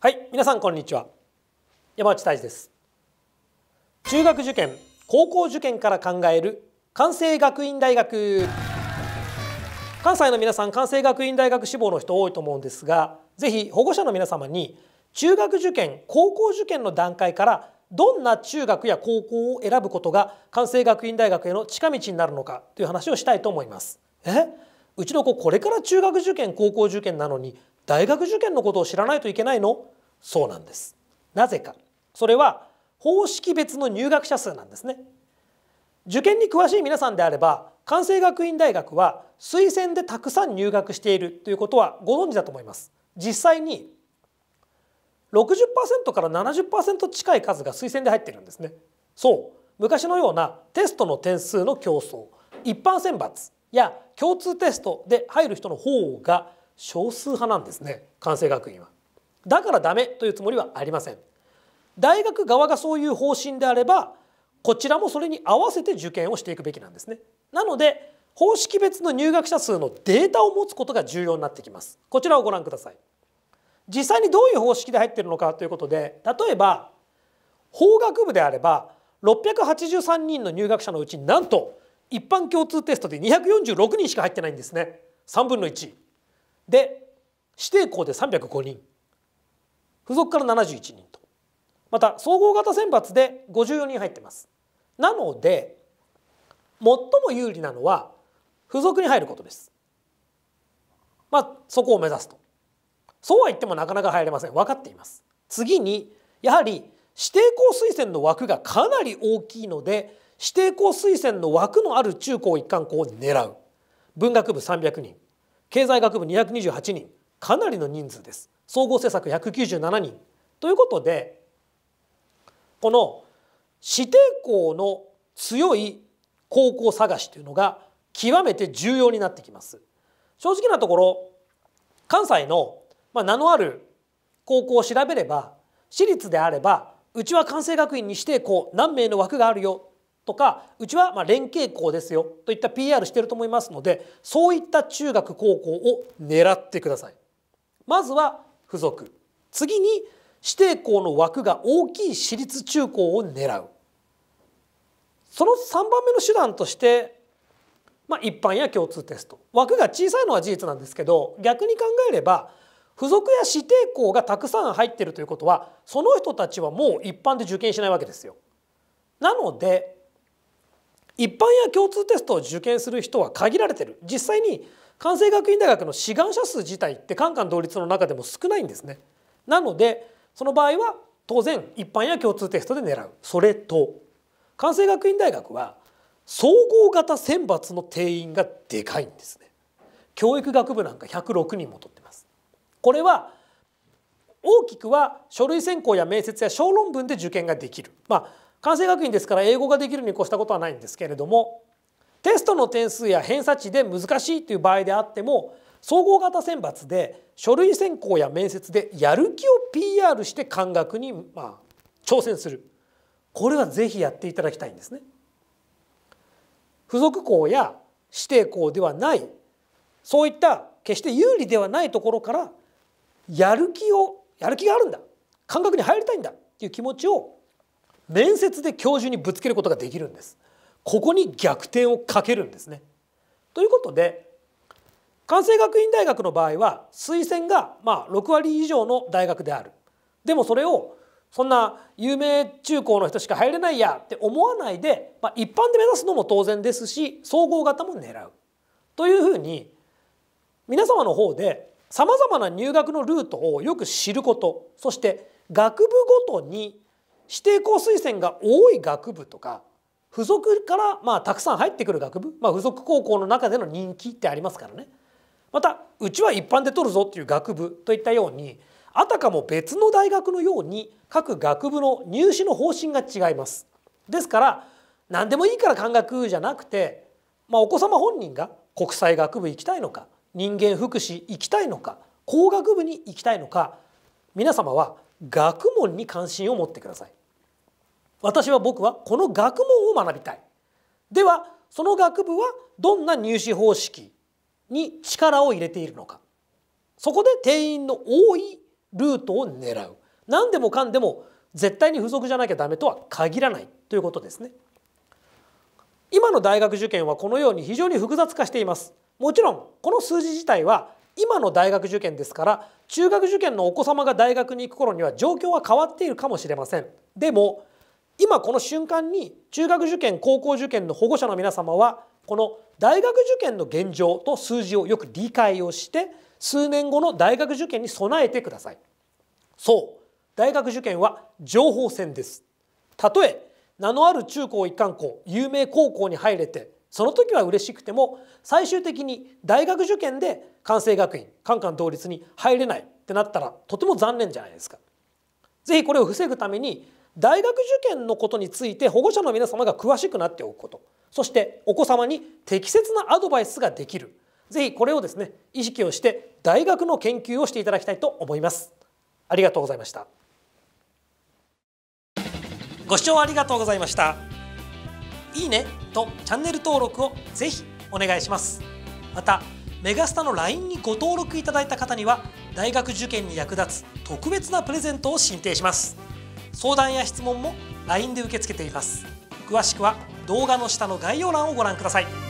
はい皆さんこんにちは山内泰治です中学受験高校受験から考える関西学院大学関西の皆さん関西学院大学志望の人多いと思うんですがぜひ保護者の皆様に中学受験高校受験の段階からどんな中学や高校を選ぶことが関西学院大学への近道になるのかという話をしたいと思います。えうちの子これから中学受験高校受験なのに大学受験のことを知らないといけないのそうなんですなぜかそれは方式別の入学者数なんですね受験に詳しい皆さんであれば関西学院大学は推薦でたくさん入学しているということはご存知だと思います実際に60%から70%近い数が推薦で入ってるんですねそう昔のようなテストの点数の競争一般選抜や共通テストで入る人の方が少数派なんですね関西学院は。だからダメというつもりはありません。大学側がそういう方針であればこちらもそれに合わせて受験をしていくべきなんですね。なので方式別の入学者数のデータを持つことが重要になってきます。こちらをご覧ください。実際にどういう方式で入ってるのかということで例えば法学部であれば683人の入学者のうちなんと一般共通テストで246人しか入ってないんですね3分の1。で指定校で305人付属から71人とまた総合型選抜で54人入ってますなので最も有利なのは付属に入ることですまあそこを目指すとそうは言ってもなかなか入れません分かっています次にやはり指定校推薦の枠がかなり大きいので指定校推薦の枠のある中高一貫校を狙う文学部300人経済学部228人かなりの人数です総合政策197人ということでこの指定校の強い高校探しというのが極めて重要になってきます正直なところ関西の、まあ、名のある高校を調べれば私立であればうちは関西学院に指定校何名の枠があるよとかうちはま連携校ですよといった PR してると思いますのでそういった中学高校を狙ってください。まずは付属次に指定校の枠が大きい私立中高を狙うその3番目の手段として、まあ、一般や共通テスト枠が小さいのは事実なんですけど逆に考えれば付属や指定校がたくさん入ってるということはその人たちはもう一般で受験しないわけですよ。なので一般や共通テストを受験する人は限られてる実際に関西学院大学の志願者数自体ってカンカン同率の中でも少ないんですねなのでその場合は当然一般や共通テストで狙うそれと関西学院大学は総合型選抜の定員がでかいんですね教育学部なんか106人も取ってますこれは大きくは書類選考や面接や小論文で受験ができるまあ関西学院ですから英語ができるに越したことはないんですけれどもテストの点数や偏差値で難しいという場合であっても総合型選抜で書類選考や面接でやる気を PR して漢学にまあ挑戦するこれはぜひやっていただきたいんですね。付属校や指定校ではないそういった決して有利ではないところからやる気をやる気があるんだ感覚に入りたいんだっていう気持ちを面接で教授にぶつけることができるんですここに逆転をかけるんですねということで関西学院大学の場合は推薦がまあ6割以上の大学であるでもそれをそんな有名中高の人しか入れないやって思わないで、まあ、一般で目指すのも当然ですし総合型も狙うというふうに皆様の方でさまざまな入学のルートをよく知ることそして学部ごとに指定校推薦が多い学部とか付属からまあたくさん入ってくる学部、まあ、付属高校の中での人気ってありますからねまたうちは一般で取るぞっていう学部といったようにあたかも別の大学のように各学部の入試の方針が違います。ですから何でもいいから感覚じゃなくて、まあ、お子様本人が国際学部行きたいのか人間福祉行きたいのか工学部に行きたいのか皆様は学問に関心を持ってください。私は僕はこの学問を学びたいではその学部はどんな入試方式に力を入れているのかそこで定員の多いルートを狙う何でもかんでも絶対に付属じゃなきゃダメとは限らないということですね今の大学受験はこのように非常に複雑化していますもちろんこの数字自体は今の大学受験ですから中学受験のお子様が大学に行く頃には状況は変わっているかもしれませんでも今この瞬間に中学受験高校受験の保護者の皆様はこの大学受験の現状と数字をよく理解をして数年後の大学受験に備えてくださいそう大学受験は情報戦ですたとえ名のある中高一貫校有名高校に入れてその時は嬉しくても最終的に大学受験で関西学院関関同率に入れないってなったらとても残念じゃないですか。ぜひこれを防ぐために大学受験のことについて保護者の皆様が詳しくなっておくことそしてお子様に適切なアドバイスができるぜひこれをですね意識をして大学の研究をしていただきたいと思いますありがとうございましたご視聴ありがとうございましたいいねとチャンネル登録をぜひお願いしますまたメガスタの LINE にご登録いただいた方には大学受験に役立つ特別なプレゼントを進呈します相談や質問も LINE で受け付けています詳しくは動画の下の概要欄をご覧ください